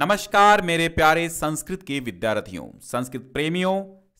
नमस्कार मेरे प्यारे संस्कृत के विद्यार्थियों संस्कृत प्रेमियों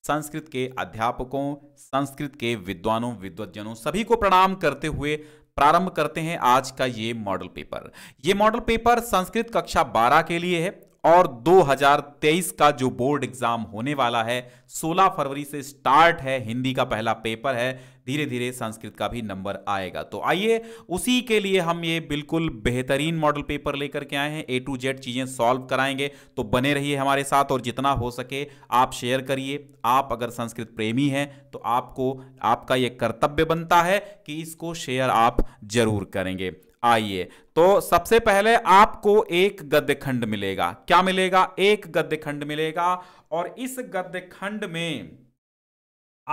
संस्कृत के अध्यापकों संस्कृत के विद्वानों विद्वजनों सभी को प्रणाम करते हुए प्रारंभ करते हैं आज का ये मॉडल पेपर ये मॉडल पेपर संस्कृत कक्षा 12 के लिए है और 2023 का जो बोर्ड एग्जाम होने वाला है 16 फरवरी से स्टार्ट है हिंदी का पहला पेपर है धीरे धीरे संस्कृत का भी नंबर आएगा तो आइए उसी के लिए हम ये बिल्कुल बेहतरीन मॉडल पेपर लेकर के आए हैं ए टू जेड चीज़ें सॉल्व कराएंगे तो बने रहिए हमारे साथ और जितना हो सके आप शेयर करिए आप अगर संस्कृत प्रेमी हैं तो आपको आपका ये कर्तव्य बनता है कि इसको शेयर आप जरूर करेंगे आइए तो सबसे पहले आपको एक गद्य खंड मिलेगा क्या मिलेगा एक गद्य खंड मिलेगा और इस गद्य खंड में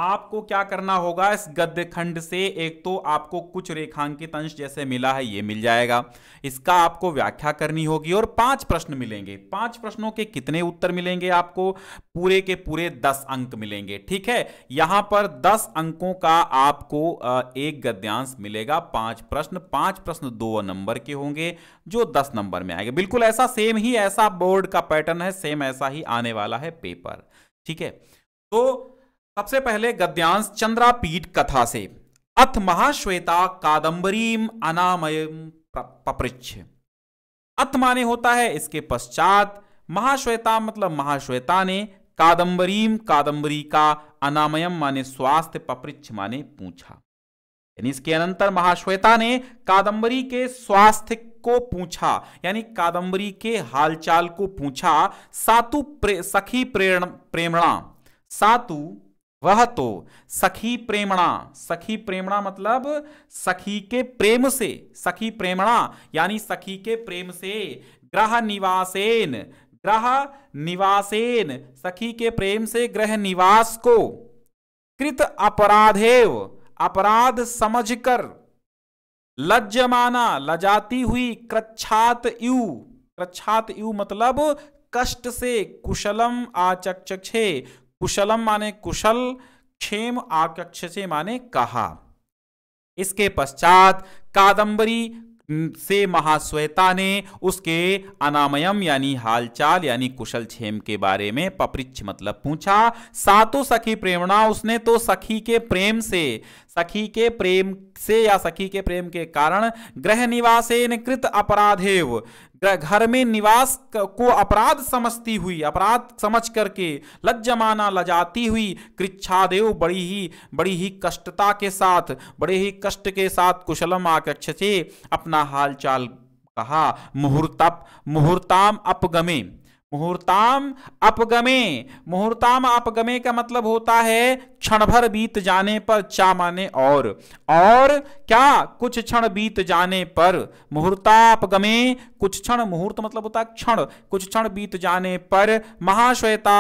आपको क्या करना होगा इस गद्य खंड से एक तो आपको कुछ रेखांकित अंश जैसे मिला है ये मिल जाएगा इसका आपको व्याख्या करनी होगी और पांच प्रश्न मिलेंगे पांच प्रश्नों के कितने उत्तर मिलेंगे आपको पूरे के पूरे दस अंक मिलेंगे ठीक है यहां पर दस अंकों का आपको एक गद्यांश मिलेगा पांच प्रश्न पांच प्रश्न दो नंबर के होंगे जो दस नंबर में आएंगे बिल्कुल ऐसा सेम ही ऐसा बोर्ड का पैटर्न है सेम ऐसा ही आने वाला है पेपर ठीक है तो सबसे पहले गद्यांश चंद्रापीठ कथा से अथ महाश्वेता कादंबरी अनामय पपृच्छ अथ माने होता है इसके पश्चात महाश्वेता मतलब महाश्वेता ने कादंबरीम कादंबरी का अनामयम माने स्वास्थ्य पपृच्छ माने पूछा यानी इसके अनंतर महाश्वेता ने कादंबरी के स्वास्थ्य को पूछा यानी कादंबरी के हालचाल को पूछा सातु प्रे, सखी प्रेरण प्रेमणा सातु वह तो सखी प्रेमणा सखी प्रेमणा मतलब सखी के प्रेम से सखी प्रेमणा यानी सखी के प्रेम से ग्रह निवासेन ग्रह निवासेन सखी के प्रेम से ग्रह निवास को कृत अपराधेव अपराध समझकर लज्जमाना लजाती हुई कृच्छात यु कृच्छात यु मतलब कष्ट से कुशलम आचक्षे कुशलम माने कुशल क्षेम आकक्ष से माने कहा इसके पश्चात कादंबरी से महाश्वेता ने उसके अनामयम यानी हालचाल यानी कुशल क्षेम के बारे में पपृच्छ मतलब पूछा सातो सखी प्रेरणा उसने तो सखी के प्रेम से सखी के प्रेम से या सखी के प्रेम के कारण ग्रह निवास कृत अपराधेव घर में निवास को अपराध समझती हुई अपराध समझ करके लज्जमाना लजाती हुई कृच्छादेव बड़ी ही बड़ी ही कष्टता के साथ बड़े ही कष्ट के साथ कुशलम आकक्ष से अपना हालचाल कहा मुहूर्त मुहूर्ताम अपगमे मुहूर्ताम अपगमे मुहूर्ताम अपगमे का मतलब होता है क्षण भर बीत जाने पर चा माने और और क्या कुछ क्षण बीत जाने पर मुहूर्तापगमे कुछ क्षण मुहूर्त मतलब होता है क्षण कुछ क्षण बीत जाने पर महाश्वेता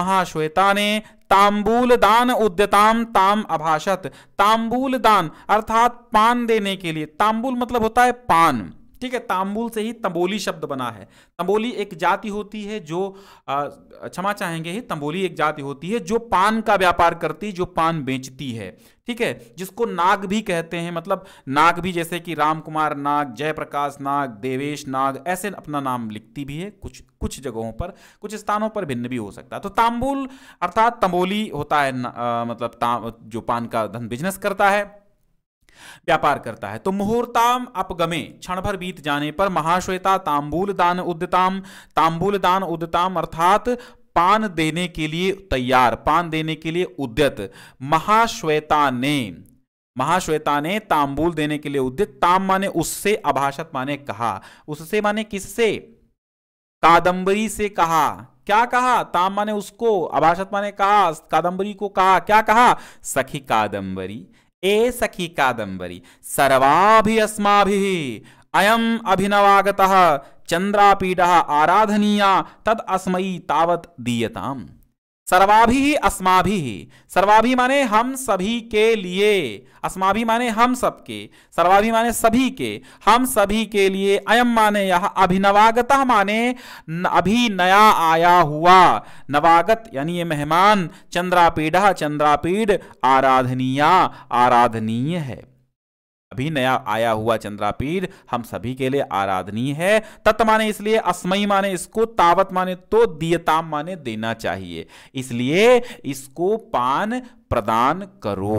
महाश्वेता ने तांबूल दान उद्यताम ताम अभाषत तांबूल दान अर्थात पान देने के लिए तांबूल मतलब होता है पान ठीक है तांबुल से ही तंबोली शब्द बना है तंबोली एक जाति होती है जो क्षमा चाहेंगे ही तंबोली एक जाति होती है जो पान का व्यापार करती जो पान बेचती है ठीक है जिसको नाग भी कहते हैं मतलब नाग भी जैसे कि राम कुमार नाग जयप्रकाश नाग देवेश नाग ऐसे अपना नाम लिखती भी है कुछ कुछ जगहों पर कुछ स्थानों पर भिन्न भी हो सकता है तो तांबुल अर्थात तंबोली होता है न, आ, मतलब जो पान का धन बिजनेस करता है व्यापार करता है तो मुहूर्ताम अपगमे क्षण भर बीत जाने पर महाश्वेता तांबूल दान उद्यताम तांबूल दान उद्यताम अर्थात पान देने के लिए तैयार पान देने के लिए उद्यत महाश्वेता ने महाश्वेता ने तांबूल देने के लिए उद्यत ताम माने उससे अभाषत माने कहा उससे माने किससे कादंबरी से कहा क्या कहा ताम माने उसको अभाषत माने कहा कादंबरी को कहा क्या कहा सखी कादंबरी ए सखी कादंबरी सर्वाभि अस्माभि अयम अभिनवागत चंद्रापीड आराधनीया तद अस्मयी तावत दीयताम सर्वाभि अस्माभि सर्वाभि माने हम सभी के लिए अस्माभि माने हम सबके सर्वाभि माने सभी के हम सभी के लिए अयम माने यह अभिनवागत माने अभी नया आया हुआ नवागत यानी ये मेहमान चंद्रापीढ़ चंद्रापीढ़ आराधनीय आराधनीय है भी नया आया हुआ चंद्रापीठ हम सभी के लिए आराधनीय है तत् माने इसलिए अस्मयी माने इसको तावत माने तो दियताम माने देना चाहिए इसलिए इसको पान प्रदान करो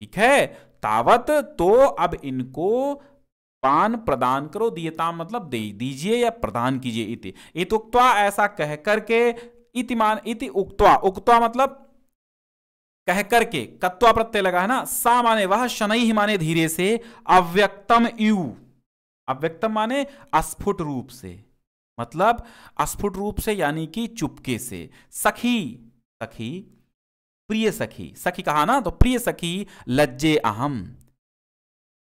ठीक है तावत तो अब इनको पान प्रदान करो दियता मतलब दे दीजिए या प्रदान कीजिए इति इतुक्त्वा ऐसा कह करके इति मान इति उक्त्वा उक्त्वा मतलब कह करके कत्वा प्रत्यय लगा है ना सा माने वह शनई ही माने धीरे से अव्यक्तम यु अव्यक्तम माने अस्फुट रूप से मतलब अस्फुट रूप से यानी कि चुपके से सखी सखी प्रिय सखी सखी कहा ना तो प्रिय सखी लज्जे अहम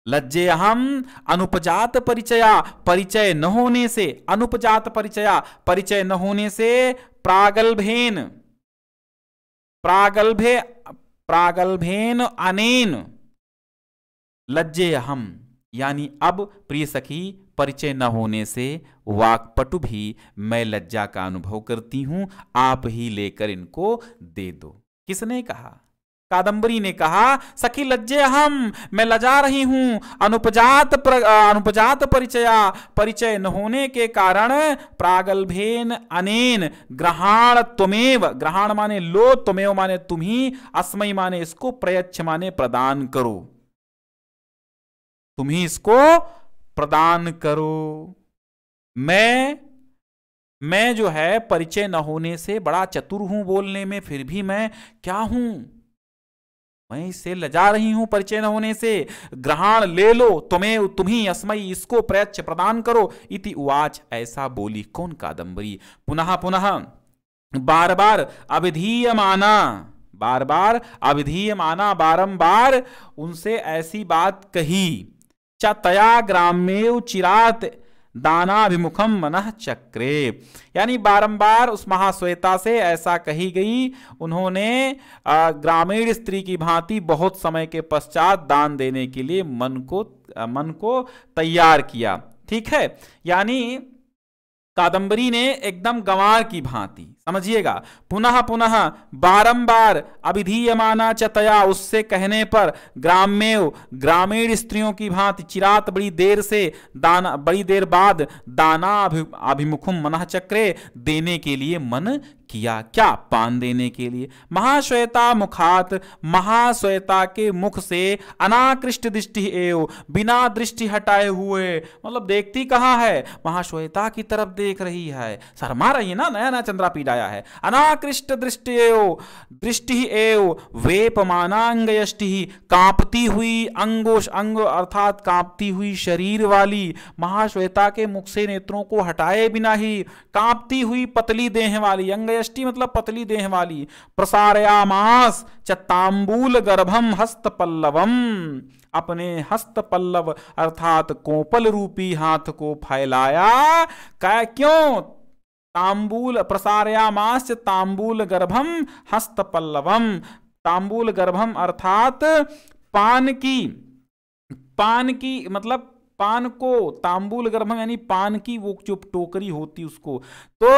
लज्जे अहम अनुपजात परिचया परिचय न होने से अनुपजात परिचया परिचय न होने से प्रागल्भेन प्रागल्भे प्रागल्भेन अनेन लज्जे हम यानी अब प्रिय सखी परिचय न होने से वाकपटु भी मैं लज्जा का अनुभव करती हूं आप ही लेकर इनको दे दो किसने कहा कादंबरी ने कहा सखी लज्जे हम मैं लजा रही हूं अनुपजात प्र, अनुपजात परिचया परिचय न होने के कारण प्रागल्भेन अनेन ग्रहण तुमेव ग्रहण माने लो तुमेव माने तुम ही अस्मय माने इसको प्रयच्छ माने प्रदान करो तुम ही इसको प्रदान करो मैं मैं जो है परिचय न होने से बड़ा चतुर हूं बोलने में फिर भी मैं क्या हूं वहीं से लजा रही हूं परिचय न होने से ग्रहण ले लो तुम्हें तुम्ही अस्मय इसको प्रयत्च प्रदान करो इति उवाच ऐसा बोली कौन कादंबरी पुनः पुनः बार बार माना बार बार माना बारंबार उनसे ऐसी बात कही चतया तया चिरात दानाभिमुखम मन चक्रे यानी बारंबार उस महाश्वेता से ऐसा कही गई उन्होंने ग्रामीण स्त्री की भांति बहुत समय के पश्चात दान देने के लिए मन को मन को तैयार किया ठीक है यानी कादंबरी ने एकदम गंवार की भांति समझिएगा पुनः पुनः बारंबार अभिधीयमाना चतया उससे कहने पर ग्राम्यव ग्रामीण स्त्रियों की भांति चिरात बड़ी देर से दाना बड़ी देर बाद दाना अभिमुखम मनह चक्रे देने के लिए मन किया क्या पान देने के लिए महाश्वेता मुखात महाश्वेता के मुख से अनाकृष्ट दृष्टि एव बिना दृष्टि हटाए हुए मतलब देखती कहाँ है महाश्वेता की तरफ देख रही है शर्मा रही है ना नया नया चंद्रा पीड़ाया है अनाकृष्ट दृष्टि एव दृष्टि एव वेपमानांग यष्टि कांपती हुई अंगोश अंग अर्थात कांपती हुई शरीर वाली महाश्वेता के मुख से नेत्रों को हटाए बिना ही कांपती हुई पतली देह वाली अंग चेष्टी मतलब पतली देह वाली प्रसारयामास च गर्भम हस्त पल्लवम अपने हस्त पल्लव अर्थात कोपल रूपी हाथ को फैलाया कह क्यों तांबूल प्रसारयामास तांबूल गर्भम हस्त पल्लवम तांबूल गर्भम अर्थात पान की पान की मतलब पान को तांबूल गर्भम यानी पान की वो जो टोकरी होती उसको तो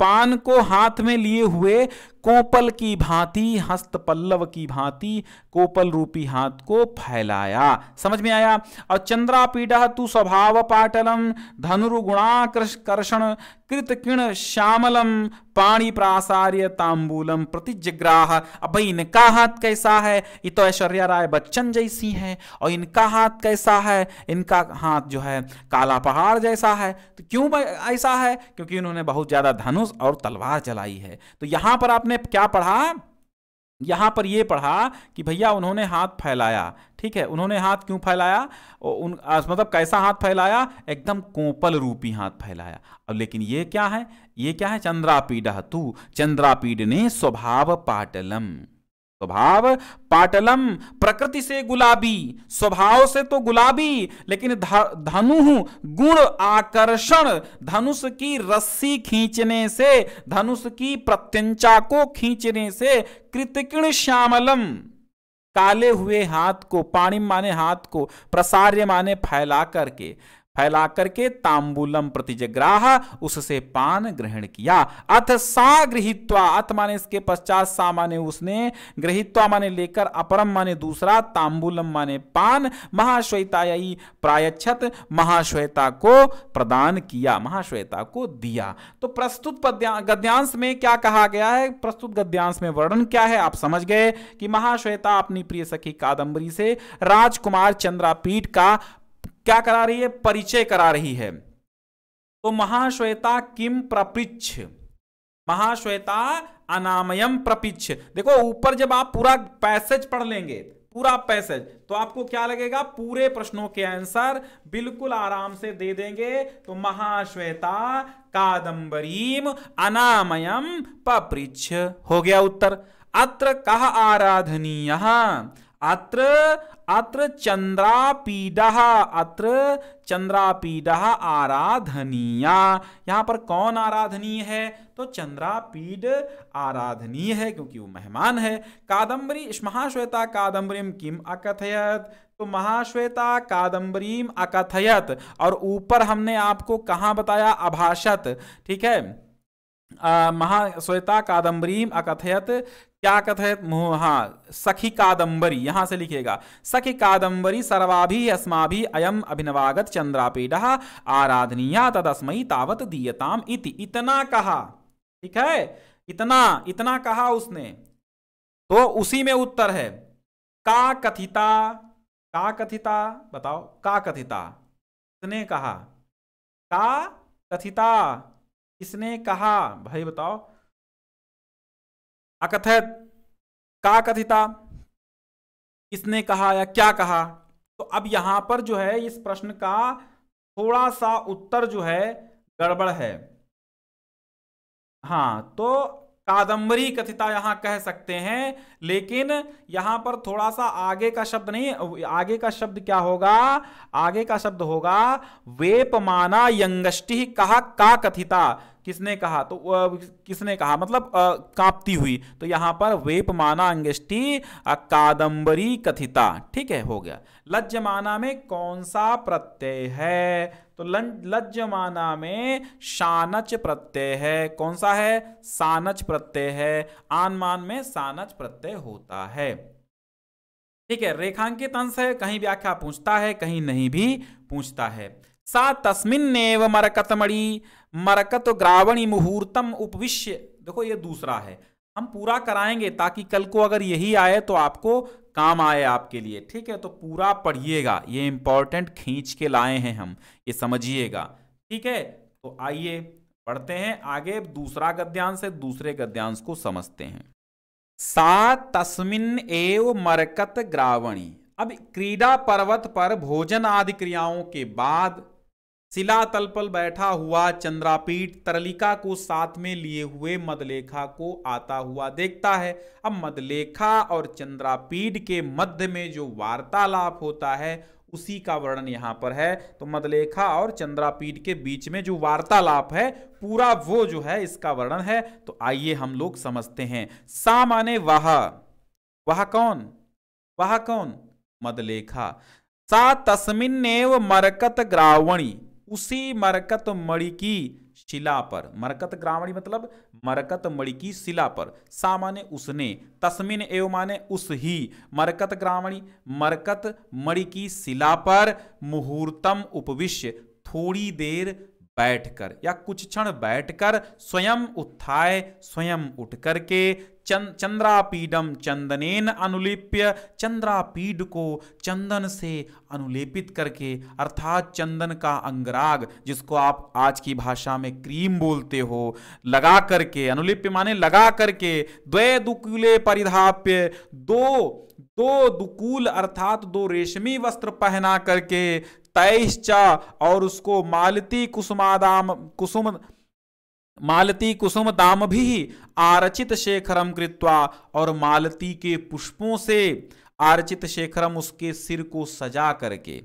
पान को हाथ में लिए हुए कोपल की भांति हस्त पल्लव की भांति कोपल रूपी हाथ को फैलाया समझ में आया और चंद्रापीडा तु स्वभाव पाटलम धनुर्गुणाकर्षण कृत किण श्यामलम पाणी प्रासार्य तांबूलम प्रतिजग्राह अब भाई इनका हाथ कैसा है ये तो ऐश्वर्या राय बच्चन जैसी है और इनका हाथ कैसा है इनका हाथ जो है काला पहाड़ जैसा है तो क्यों ऐसा है क्योंकि इन्होंने बहुत ज़्यादा धनुष और तलवार चलाई है तो यहां पर आपने आपने क्या पढ़ा यहाँ पर ये पढ़ा कि भैया उन्होंने हाथ फैलाया ठीक है उन्होंने हाथ क्यों फैलाया उन मतलब कैसा हाथ फैलाया एकदम कोपल रूपी हाथ फैलाया अब लेकिन ये क्या है ये क्या है चंद्रापीड तू चंद्रापीड ने स्वभाव पाटलम स्वभाव पाटलम प्रकृति से गुलाबी स्वभाव से तो गुलाबी लेकिन धनु गुण आकर्षण धनुष की रस्सी खींचने से धनुष की प्रत्यंचा को खींचने से कृतकिण श्यामलम काले हुए हाथ को पाणी माने हाथ को प्रसार्य माने फैला करके फैला करके तांबूलम प्रतिजग्राह उससे पान ग्रहण किया अथ सा गृहित्वा अथ माने इसके पश्चात सा माने उसने गृहित्वा माने लेकर अपरम माने दूसरा तांबूलम माने पान महाश्वेता यही प्रायच्छत महाश्वेता को प्रदान किया महाश्वेता को दिया तो प्रस्तुत गद्यांश में क्या कहा गया है प्रस्तुत गद्यांश में वर्णन क्या है आप समझ गए कि महाश्वेता अपनी प्रिय सखी कादंबरी से राजकुमार चंद्रापीठ का क्या करा रही है परिचय करा रही है तो महाश्वेता किम प्रपिच्छ महाश्वेता अनामयम प्रपिच्छ देखो ऊपर जब आप पूरा पैसेज पढ़ लेंगे पूरा पैसेज तो आपको क्या लगेगा पूरे प्रश्नों के आंसर बिल्कुल आराम से दे देंगे तो महाश्वेता कादंबरीम अनामयम पपृच्छ हो गया उत्तर अत्र कह आराधनीय अत्र अत्र चंद्रापीडः अत्र चंद्रापीडः आराधनीया यहाँ पर कौन आराधनीय है तो चंद्रापीड आराधनीय है क्योंकि वो मेहमान है कादम्बरी महाश्वेता कादम्बरीम किम अकथयत तो महाश्वेता कादम्बरीम अकथयत और ऊपर हमने आपको कहाँ बताया अभाषत ठीक है महाश्वेता कादम्बरी अकथयत क्या कथयत हाँ सखी कादम्बरी यहाँ से लिखेगा सखी कादम्बरी सर्वाभि अस्माभि अयम अभिनवागत चंद्रापीड आराधनीय तदस्मयी तावत दीयताम इति इतना कहा ठीक है इतना इतना कहा उसने तो उसी में उत्तर है का कथिता का कथिता बताओ का कथिता इसने कहा का कथिता किसने कहा भाई बताओ अकथित का कथिता किसने कहा या क्या कहा तो अब यहां पर जो है इस प्रश्न का थोड़ा सा उत्तर जो है गड़बड़ है हाँ तो कादंबरी कथिता यहां कह सकते हैं लेकिन यहां पर थोड़ा सा आगे का शब्द नहीं आगे का शब्द क्या होगा आगे का शब्द होगा वेपमाना यंगष्टि कहा का कथिता किसने कहा तो किसने कहा मतलब कांपती हुई तो यहां पर वेपमाना अंगेष्टि कादंबरी कथिता ठीक है हो गया लज्जमाना में कौन सा प्रत्यय है तो लज्जमाना में शानच प्रत्यय है कौन सा है सानच प्रत्यय है आनमान में सानच प्रत्यय होता है ठीक है रेखांकित अंश है कहीं व्याख्या पूछता है कहीं नहीं भी पूछता है सा तस्मिन्नेव मरकतमणि मरकत ग्रावणी मुहूर्तम उपविश्य देखो ये दूसरा है हम पूरा कराएंगे ताकि कल को अगर यही आए तो आपको काम आए आपके लिए ठीक है तो पूरा पढ़िएगा ये इंपॉर्टेंट खींच के लाए हैं हम ये समझिएगा ठीक है तो आइए पढ़ते हैं आगे दूसरा गद्यांश है दूसरे गद्यांश को समझते हैं सा तस्मिन एव मरकत ग्रावणी अब क्रीडा पर्वत पर भोजन आदि क्रियाओं के बाद शिला तल पर बैठा हुआ चंद्रापीठ तरलिका को साथ में लिए हुए मदलेखा को आता हुआ देखता है अब मदलेखा और चंद्रापीठ के मध्य में जो वार्तालाप होता है उसी का वर्णन यहाँ पर है तो मदलेखा और चंद्रापीठ के बीच में जो वार्तालाप है पूरा वो जो है इसका वर्णन है तो आइए हम लोग समझते हैं सा माने वह वह कौन वह कौन मदलेखा सा तस्मिन्नेव मरकत ग्रावणी उसी मरकत मणि की शिला पर मरकत ग्रामणी मतलब मरकत मणि की शिला पर सामान्य उसने तस्मिन एव माने उस ही मरकत ग्रामणी मरकत मणि की शिला पर मुहूर्तम उपविश्य थोड़ी देर बैठकर या कुछ क्षण बैठकर स्वयं उत्थाय स्वयं उठ करके चंद्रापीडम चंदनेन अनुलिप्य चंद्रापीड को चंदन से अनुलेपित करके अर्थात चंदन का अंगराग जिसको आप आज की भाषा में क्रीम बोलते हो लगा करके अनुलिप्य माने लगा करके द्वय दुकुले परिधाप्य दो दो दुकूल अर्थात दो रेशमी वस्त्र पहना करके तैश्चा और उसको मालती कुसुमादाम कुसुम मालती कुसुम दाम भी आरचित शेखरम कृत्वा और मालती के पुष्पों से आरचित शेखरम उसके सिर को सजा करके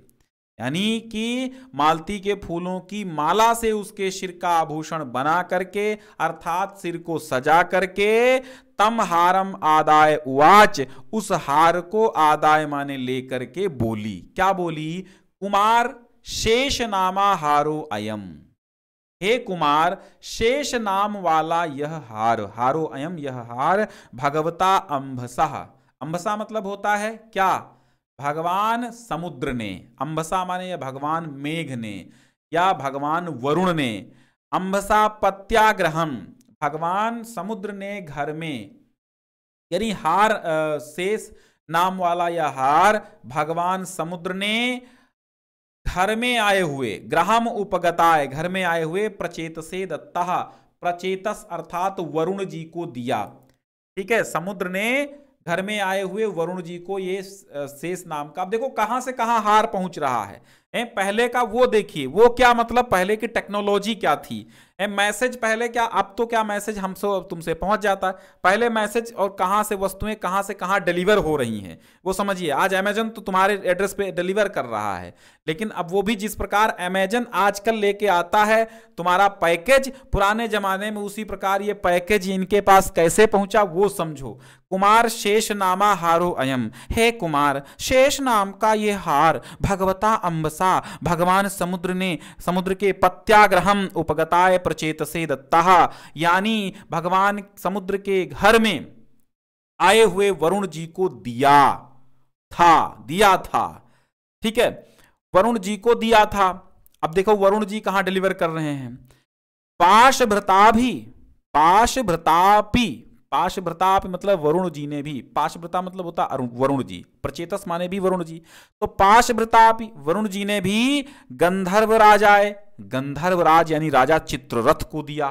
यानी कि मालती के फूलों की माला से उसके सिर का आभूषण बना करके अर्थात सिर को सजा करके तम हारम आदाय उवाच उस हार को आदाय माने लेकर के बोली क्या बोली कुमार शेष नामा हारो अयम हे कुमार शेष नाम वाला यह हार हारो अयम यह हार भगवता अंबसा अंबसा मतलब होता है क्या भगवान समुद्र ने अंबसा माने या भगवान मेघ ने या भगवान वरुण ने अंबसा पत्याग्रह भगवान समुद्र ने घर में यानी हार शेष नाम वाला यह हार भगवान समुद्र ने घर में आए हुए ग्रहम उपगताय घर में आए हुए प्रचेत से दत्ता प्रचेतस अर्थात वरुण जी को दिया ठीक है समुद्र ने घर में आए हुए वरुण जी को ये शेष नाम का अब देखो कहां से कहां हार पहुंच रहा है है पहले का वो देखिए वो क्या मतलब पहले की टेक्नोलॉजी क्या थी है मैसेज पहले क्या अब तो क्या मैसेज हमसे तुमसे पहुंच जाता है पहले मैसेज और कहां से वस्तुएं कहां से कहां डिलीवर हो रही हैं वो समझिए आज अमेजन तो तुम्हारे एड्रेस पे डिलीवर कर रहा है लेकिन अब वो भी जिस प्रकार अमेजन आजकल लेके आता है तुम्हारा पैकेज पुराने जमाने में उसी प्रकार ये पैकेज इनके पास कैसे पहुंचा वो समझो कुमार शेष नामा हारो अयम हे कुमार शेष नाम का ये हार भगवता अम्बसा सा भगवान समुद्र ने समुद्र के पत्याग्रहम उपगताय प्रचेत से दत्ता यानी भगवान समुद्र के घर में आए हुए वरुण जी को दिया था दिया था ठीक है वरुण जी को दिया था अब देखो वरुण जी कहां डिलीवर कर रहे हैं पाश भ्रता भी पाश भ्रतापी पाशभ्रताप मतलब वरुण जी ने भी पाशभ्रता मतलब होता अरुण वरुण जी प्रचेतस माने भी वरुण जी तो पाशभ्रताप वरुण जी ने भी गंधर्व राजाए गंधर्व राज यानी राजा चित्ररथ को दिया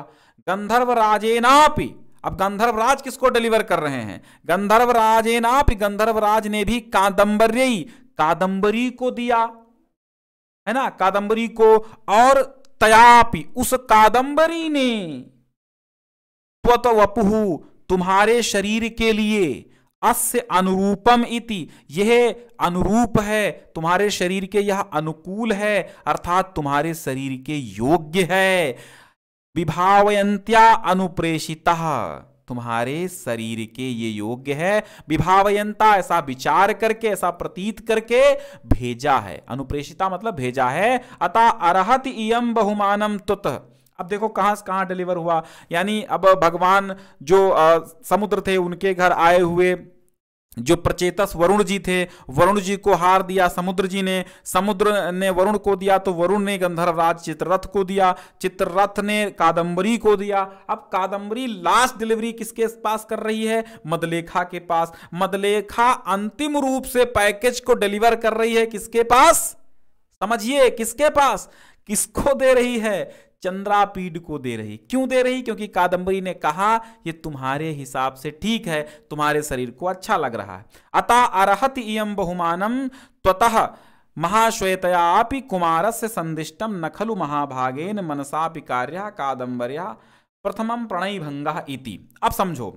गंधर्व राजे नापी अब गंधर्व राज किसको डिलीवर कर रहे हैं गंधर्व राजे नापी गंधर्व राज ने भी कादम्बरी कादंबरी को दिया है ना कादंबरी को और तयापी उस कादंबरी ने त्वत वपुहु तुम्हारे शरीर के लिए अस्य अनुरूपम इति यह अनुरूप है तुम्हारे शरीर के यह अनुकूल है अर्थात तुम्हारे शरीर के योग्य है विभावयंत्या अनुप्रेषिता तुम्हारे शरीर के ये योग्य है विभावयंता ऐसा विचार करके ऐसा प्रतीत करके भेजा है अनुप्रेषिता मतलब भेजा है अतः अरहत इयम बहुमानम तुत अब देखो कहां से कहां डिलीवर हुआ यानी अब भगवान जो आ, समुद्र थे उनके घर आए हुए जो प्रचेतस वरुण जी थे वरुण जी को हार दिया समुद्र जी ने समुद्र ने वरुण को दिया तो वरुण ने गंधर्वराज चित्ररथ को दिया चित्ररथ ने कादंबरी को दिया अब कादंबरी लास्ट डिलीवरी किसके पास कर रही है मदलेखा के पास मदलेखा अंतिम रूप से पैकेज को डिलीवर कर रही है किसके पास समझिए किसके पास किसको दे रही है चंद्रापीड को दे रही क्यों दे रही क्योंकि कादंबरी ने कहा ये तुम्हारे हिसाब से ठीक है तुम्हारे शरीर को अच्छा लग रहा है अतः अरहत इम बहुमानम त्वतः महाश्वेतया कुमार से संदिष्टम नखलु महाभागेन मनसापि कार्य कादंबरिया प्रथम प्रणय भंग इति अब समझो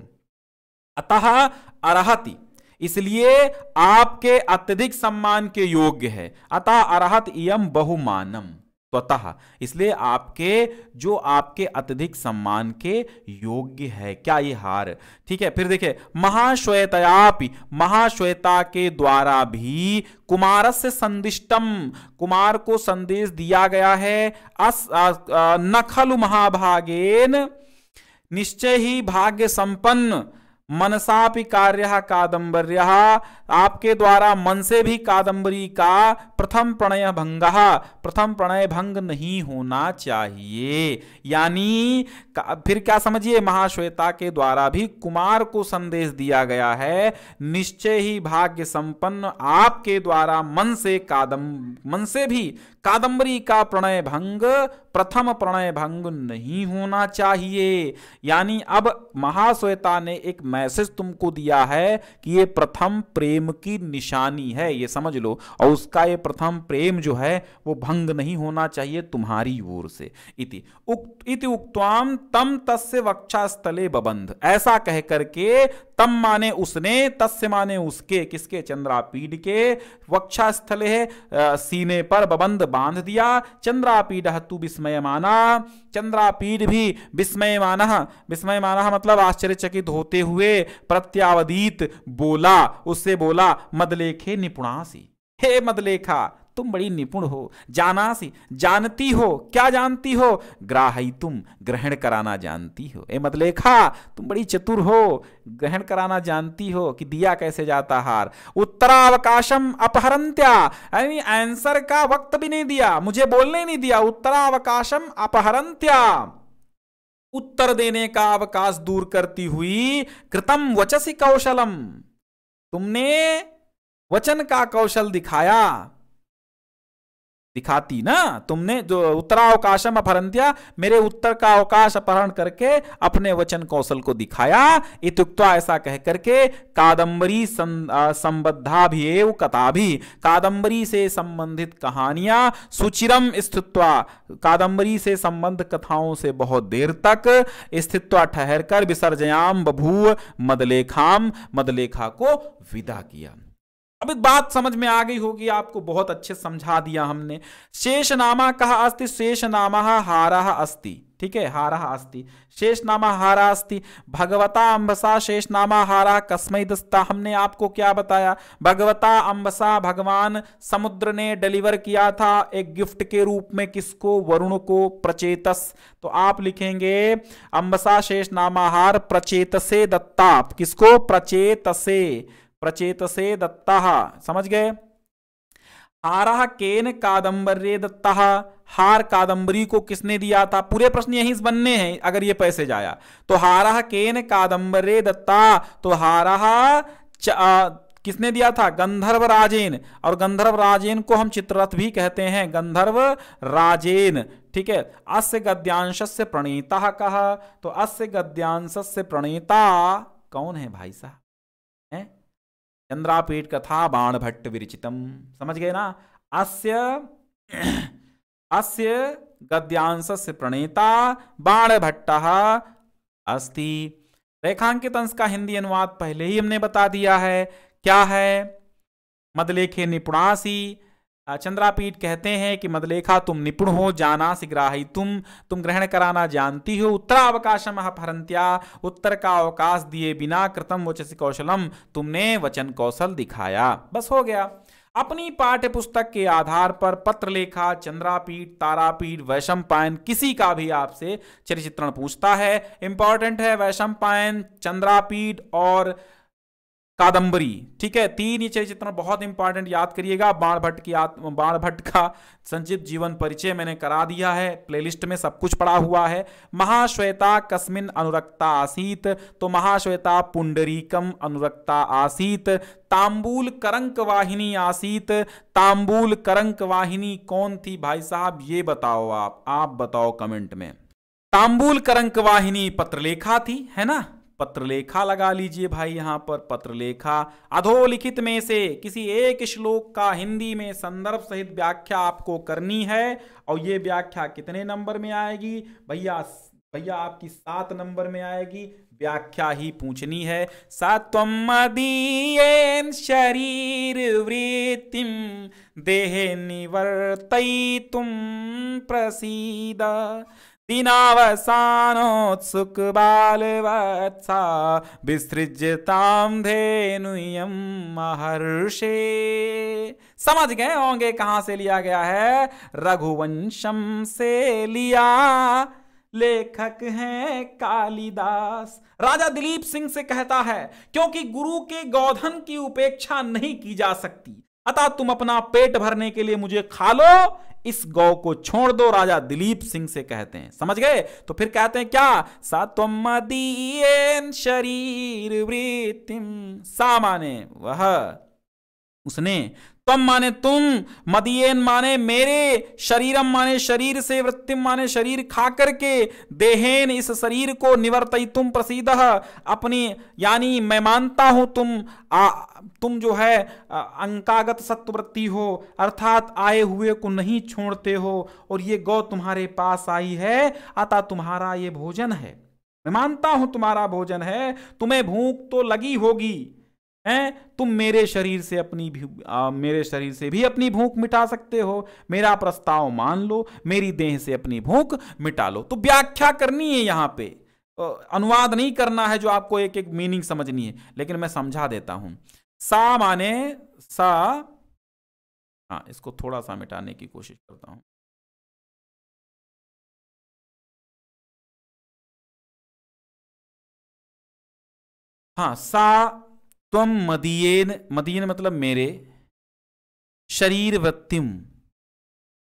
अतः अरहति इसलिए आपके अत्यधिक सम्मान के योग्य है अतः अरहत इम बहुमानम स्वतः इसलिए आपके जो आपके अत्यधिक सम्मान के योग्य है क्या ये हार ठीक है फिर देखिए महाश्वेतयापि महाश्वेता के द्वारा भी कुमार से संदिष्टम कुमार को संदेश दिया गया है अस न महाभागेन निश्चय ही भाग्य संपन्न मनसापि कार्य कादंबर आपके द्वारा मन से भी कादंबरी का प्रथम प्रणय भंग प्रथम प्रणय भंग नहीं होना चाहिए यानी फिर क्या समझिए महाश्वेता के द्वारा भी कुमार को संदेश दिया गया है निश्चय ही भाग्य संपन्न आपके द्वारा मन से कादम मन से भी कादम्बरी का प्रणय भंग प्रथम प्रणय भंग नहीं होना चाहिए यानी अब महाश्वेता ने एक मैसेज तुमको दिया है कि ये प्रथम प्रेम की निशानी है ये समझ लो और उसका ये प्रथम प्रेम जो है वो भंग नहीं होना चाहिए तुम्हारी ओर से इति उक्त इति उक्त तम तस्य वक्षास्थले बबंध ऐसा कह करके तम माने उसने तस्य माने उसके किसके चंद्रापीड के वक्षा स्थल है सीने पर बबंद बांध दिया चंद्रापीड तू विस्मय माना चंद्रापीड भी विस्मय माना विस्मय माना मतलब आश्चर्यचकित होते हुए प्रत्यावदीत बोला उससे बोला मदलेखे निपुणासी हे मदलेखा तुम बड़ी निपुण हो जानासी जानती हो क्या जानती हो ग्राही तुम ग्रहण कराना जानती हो ए मतलेखा तुम बड़ी चतुर हो ग्रहण कराना जानती हो कि दिया कैसे जाता हार उत्तरावकाशम अपहरंत्या यानी आंसर का वक्त भी नहीं दिया मुझे बोलने नहीं दिया उत्तरावकाशम अपहरंत्या उत्तर देने का अवकाश दूर करती हुई कृतम वचसी कौशलम तुमने वचन का कौशल दिखाया दिखाती ना तुमने जो उत्तरावकाशम दिया मेरे उत्तर का अवकाश अपहरण करके अपने वचन कौशल को दिखाया इतुक्ता ऐसा कह करके कादंबरी संबद्धा भी एव कथा भी कादंबरी से संबंधित कहानियां सुचिरम स्थित्व कादंबरी से संबंध कथाओं से बहुत देर तक स्थित्व ठहर कर विसर्जयाम बभू मदलेखाम मदलेखा को विदा किया अब बात समझ में आ गई होगी आपको बहुत अच्छे समझा दिया हमने शेषनामा कहा अस्ति शेषनामा हारा अस्ति ठीक है हारा अस्ति शेषनामा हारा अस्ति भगवता अम्बसा शेषनामा हारा कस्मय दस्ता हमने आपको क्या बताया भगवता अम्बसा भगवान समुद्र ने डिलीवर किया था एक गिफ्ट के रूप में किसको वरुण को प्रचेतस तो आप लिखेंगे अम्बसा शेषनामाहार प्रचेतसे दत्ता किसको प्रचेतसे प्रचेत से दत्ता समझ गए हारा केन कादम्बर्य दत्ता हार कादंबरी को किसने दिया था पूरे प्रश्न यही बनने हैं अगर ये पैसे जाया तो हारा केन कादंबरे दत्ता तो हारा किसने दिया था गंधर्व राजेन और गंधर्व राजेन को हम चित्ररथ भी कहते हैं गंधर्व राजेन ठीक है अस्य गद्यांश से प्रणीता कहा तो अस्य गद्यांश से प्रणीता कौन है भाई साहब चंद्रापीठ कथा बाण भट्ट विरचितम समझ गए ना अस्य अस्य गद्यांश प्रणेता बाण भट्ट अस्ति रेखांकित अंश का हिंदी अनुवाद पहले ही हमने बता दिया है क्या है मदलेखे निपुणासी चंद्रापीठ कहते हैं कि मदलेखा तुम निपुण हो जाना सिग्राही तुम तुम ग्रहण कराना जानती हो उत्तरावकाशम महफरंत्या उत्तर का अवकाश दिए बिना कृतम वचस कौशलम तुमने वचन कौशल दिखाया बस हो गया अपनी पाठ्य पुस्तक के आधार पर पत्र लेखा चंद्रापीठ तारापीठ वैशम पायन किसी का भी आपसे चरित्रण पूछता है इंपॉर्टेंट है वैशम पायन चंद्रापीठ और कादम्बरी ठीक है तीन ये चरित्र बहुत इंपॉर्टेंट याद करिएगा बाण भट्ट की बाण भट्ट का संचित जीवन परिचय मैंने करा दिया है प्लेलिस्ट में सब कुछ पड़ा हुआ है महाश्वेता कस्मिन अनुरक्ता आसीत तो महाश्वेता पुंडरीकम अनुरक्ता आसीत तांबूल करंक वाहिनी आसीत तांबूल करंक वाहिनी कौन थी भाई साहब ये बताओ आप आप बताओ कमेंट में तांबूल करंक वाहिनी पत्रलेखा थी है ना पत्रलेखा लगा लीजिए भाई यहाँ पर पत्रलेखा अधोलिखित में से किसी एक श्लोक का हिंदी में संदर्भ सहित व्याख्या आपको करनी है और ये व्याख्या कितने नंबर में आएगी भैया भैया आपकी सात नंबर में आएगी व्याख्या ही पूछनी है सत्वीन शरीर वृत्तिम देहे तुम प्रसीद दीनावसानोत्सुक बालवत्सा विसृज्यताम धेनुयम महर्षे समझ गए होंगे कहां से लिया गया है रघुवंशम से लिया लेखक हैं कालिदास राजा दिलीप सिंह से कहता है क्योंकि गुरु के गौधन की उपेक्षा नहीं की जा सकती अतः तुम अपना पेट भरने के लिए मुझे खा लो इस गौ को छोड़ दो राजा दिलीप सिंह से कहते हैं समझ गए तो फिर कहते हैं क्या सात्वमदीन शरीर वृतिम सा माने वह उसने तम माने तुम मदियन माने मेरे शरीरम माने शरीर से वृत्तिम माने शरीर खा करके देहेन इस शरीर को निवर्तई तुम प्रसिद्ध अपनी यानी मैं मानता हूं तुम आ, तुम जो है अंकागत सत्वृत्ति हो अर्थात आए हुए को नहीं छोड़ते हो और ये गौ तुम्हारे पास आई है अतः तुम्हारा ये भोजन है मैं मानता हूं तुम्हारा भोजन है तुम्हें भूख तो लगी होगी हैं तुम मेरे शरीर से अपनी आ, मेरे शरीर से भी अपनी भूख मिटा सकते हो मेरा प्रस्ताव मान लो मेरी देह से अपनी भूख मिटा लो तो व्याख्या करनी है यहाँ पे अनुवाद नहीं करना है जो आपको एक एक मीनिंग समझनी है लेकिन मैं समझा देता हूं सा माने सा हाँ इसको थोड़ा सा मिटाने की कोशिश करता हूं हाँ सा तुम मदीन मदियन मतलब मेरे शरीर वृत्तिम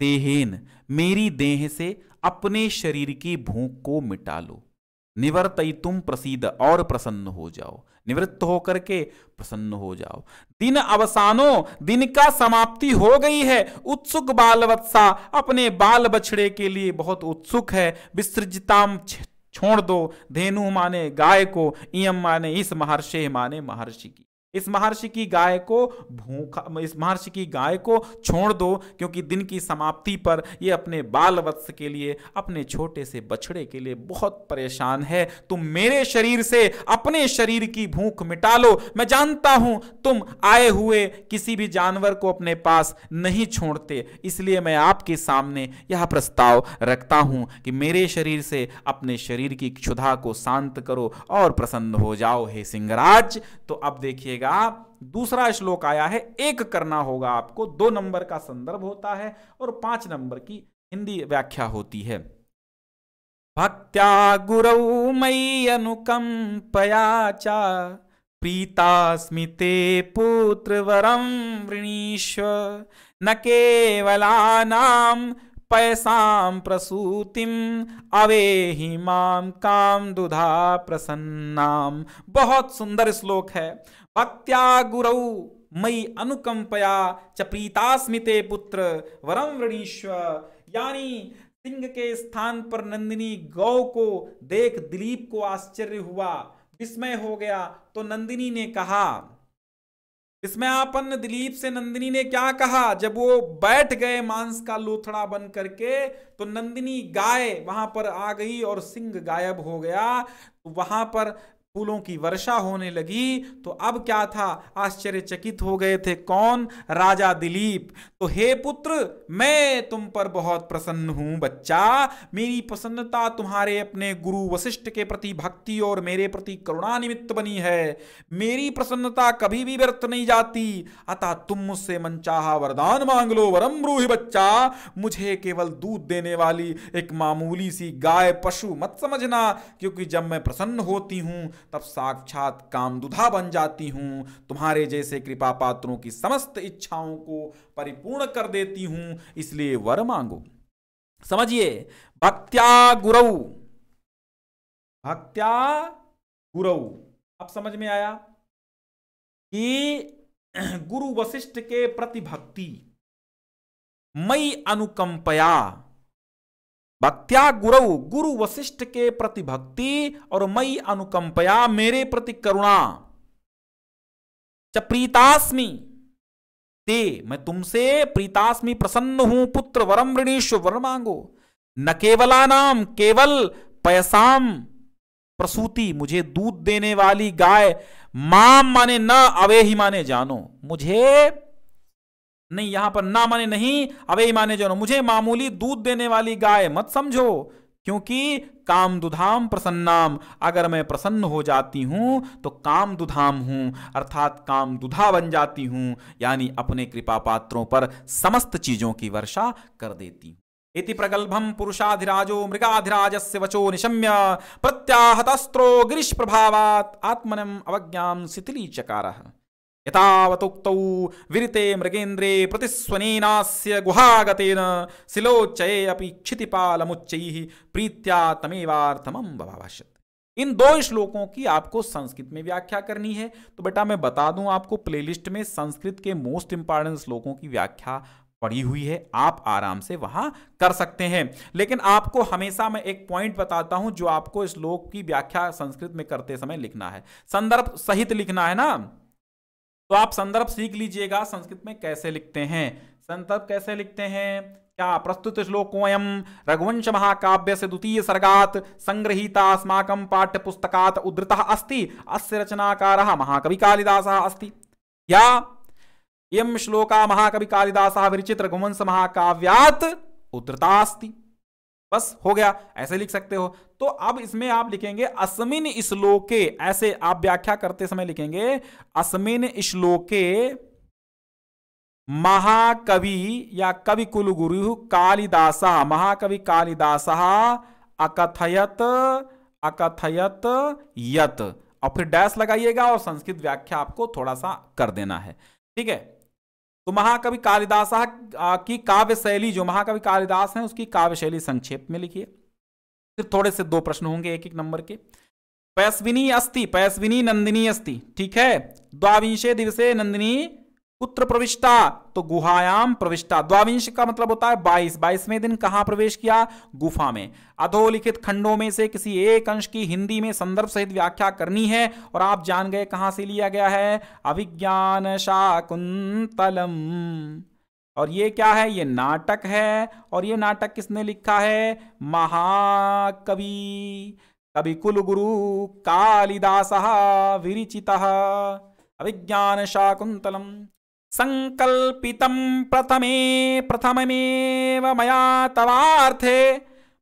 देहेन मेरी देह से अपने शरीर की भूख को मिटा लो निवर्तई तुम प्रसिद्ध और प्रसन्न हो जाओ निवृत्त होकर के प्रसन्न हो जाओ दिन अवसानो दिन का समाप्ति हो गई है उत्सुक बालवत्सा अपने बाल बछड़े के लिए बहुत उत्सुक है विसृजताम छोड़ दो धेनु माने गाय को इम माने इस महर्षे माने महर्षि की इस महर्षि की गाय को भूखा इस महर्षि की गाय को छोड़ दो क्योंकि दिन की समाप्ति पर ये अपने बाल वत्स के लिए अपने छोटे से बछड़े के लिए बहुत परेशान है तुम मेरे शरीर से अपने शरीर की भूख मिटा लो मैं जानता हूं तुम आए हुए किसी भी जानवर को अपने पास नहीं छोड़ते इसलिए मैं आपके सामने यह प्रस्ताव रखता हूं कि मेरे शरीर से अपने शरीर की क्षुधा को शांत करो और प्रसन्न हो जाओ हे सिंहराज तो अब देखिएगा देखिएगा दूसरा श्लोक आया है एक करना होगा आपको दो नंबर का संदर्भ होता है और पांच नंबर की हिंदी व्याख्या होती है भक्त्या गुरौ मयि अनुकंपया चा प्रीतास्मि ते पुत्रवरं वृणीश्व न केवलानां पैसां प्रसूतिम ही माम काम दुधा प्रसन्नाम बहुत सुंदर श्लोक है भक्त्या गुरौ मई अनुकंपया च प्रीतास्मिते पुत्र वरम वृणीश्व यानी सिंह के स्थान पर नंदिनी गौ को देख दिलीप को आश्चर्य हुआ विस्मय हो गया तो नंदिनी ने कहा इसमें आपन दिलीप से नंदिनी ने क्या कहा जब वो बैठ गए मांस का लोथड़ा बन करके तो नंदिनी गाय वहां पर आ गई और सिंह गायब हो गया तो वहां पर फूलों की वर्षा होने लगी तो अब क्या था आश्चर्यचकित हो गए थे कौन राजा दिलीप तो हे पुत्र मैं तुम पर बहुत प्रसन्न हूं बच्चा मेरी प्रसन्नता तुम्हारे अपने गुरु वशिष्ठ के प्रति भक्ति और मेरे प्रति करुणा निमित्त बनी है मेरी प्रसन्नता कभी भी व्यर्थ नहीं जाती अतः तुम मुझसे मनचाह वरदान मांग लो वरम रूही बच्चा मुझे केवल दूध देने वाली एक मामूली सी गाय पशु मत समझना क्योंकि जब मैं प्रसन्न होती हूं तब साक्षात कामदुधा बन जाती हूँ तुम्हारे जैसे कृपा पात्रों की समस्त इच्छाओं को परिपूर्ण कर देती हूँ इसलिए वर मांगो समझिए भक्त्या गुरु भक्त्या गुरु अब समझ में आया कि गुरु वशिष्ठ के प्रति भक्ति मई अनुकंपया भक्त्या गुरु गुरु वशिष्ठ के प्रति भक्ति और मई अनुकंपया मेरे प्रति करुणा च प्रीतास्मी ते मैं तुमसे प्रीतास्मी प्रसन्न हूं पुत्र वरम ऋणेश वर मांगो न केवला नाम केवल पैसाम प्रसूति मुझे दूध देने वाली गाय माम माने न अवेही माने जानो मुझे नहीं यहां पर ना माने नहीं अवे माने जो मुझे मामूली दूध देने वाली गाय मत समझो क्योंकि काम दुधाम प्रसन्नाम अगर मैं प्रसन्न हो जाती हूं तो काम दुधाम हूं अर्थात काम दुधा बन जाती हूं यानी अपने कृपा पात्रों पर समस्त चीजों की वर्षा कर देती हूँ इति प्रगल्भम पुरुषाधिराजो मृगाधिराज से वचो निशम्य प्रत्याहतस्त्रो गिरीश प्रभावात आत्मनम अवज्ञा शिथिली चकार यतावतोक्तौ विरिते मृगेन्द्रे प्रतिस्वनेनास्य गुहागतेन सिलोच्चये अपि क्षितिपालमुच्चैः प्रीत्या तमेवार्थमं बभाष्यत इन दो श्लोकों की आपको संस्कृत में व्याख्या करनी है तो बेटा मैं बता दूं आपको प्लेलिस्ट में संस्कृत के मोस्ट इंपॉर्टेंट श्लोकों की व्याख्या पड़ी हुई है आप आराम से वहां कर सकते हैं लेकिन आपको हमेशा मैं एक पॉइंट बताता हूं जो आपको श्लोक की व्याख्या संस्कृत में करते समय लिखना है संदर्भ सहित लिखना है ना तो आप संदर्भ सीख लीजिएगा संस्कृत में कैसे लिखते हैं संदर्भ कैसे लिखते हैं क्या प्रस्तुत श्लोकोयम रघुवंश महाकाव्य से द्वितीय सर्गात संग्रहीता अस्माकं पाठ्यपुस्तकात उद्धृतः अस्ति अस्य रचनाकार महाकवि कालिदास अस्ति या इयं श्लोका महाकवि कालिदास विरचित रघुवंश महाकाव्यात उद्धृता अस्ति बस हो गया ऐसे लिख सकते हो तो अब इसमें आप लिखेंगे अस्मिन श्लोके ऐसे आप व्याख्या करते समय लिखेंगे अस्मिन श्लोके महाकवि या कवि कुल गुरु कालिदास महाकवि कालिदास अकथयत अकथयत यत और फिर डैश लगाइएगा और संस्कृत व्याख्या आपको थोड़ा सा कर देना है ठीक है तो महाकवि कालिदास की काव्य शैली जो महाकवि कालिदास हैं उसकी काव्य शैली संक्षेप में लिखिए फिर थोड़े से दो प्रश्न होंगे एक एक नंबर के पैस्विनी अस्ति पैस्विनी नंदिनी अस्ति ठीक है द्वाविशे दिवसे नंदिनी कुत्र प्रविष्टा तो गुहायाम प्रविष्टा द्वाविंश का मतलब होता है बाईस बाईसवें दिन कहां प्रवेश किया गुफा में अधोलिखित खंडों में से किसी एक अंश की हिंदी में संदर्भ सहित व्याख्या करनी है और आप जान गए कहां से लिया गया है अभिज्ञान शाकुंतलम और ये क्या है ये नाटक है और ये नाटक किसने लिखा है महाकवि कवि कुल गुरु कालिदास विरिचिता अभिज्ञान शाकुंतलम संकल्पितं प्रथमे प्रथममेव मया तवार्थे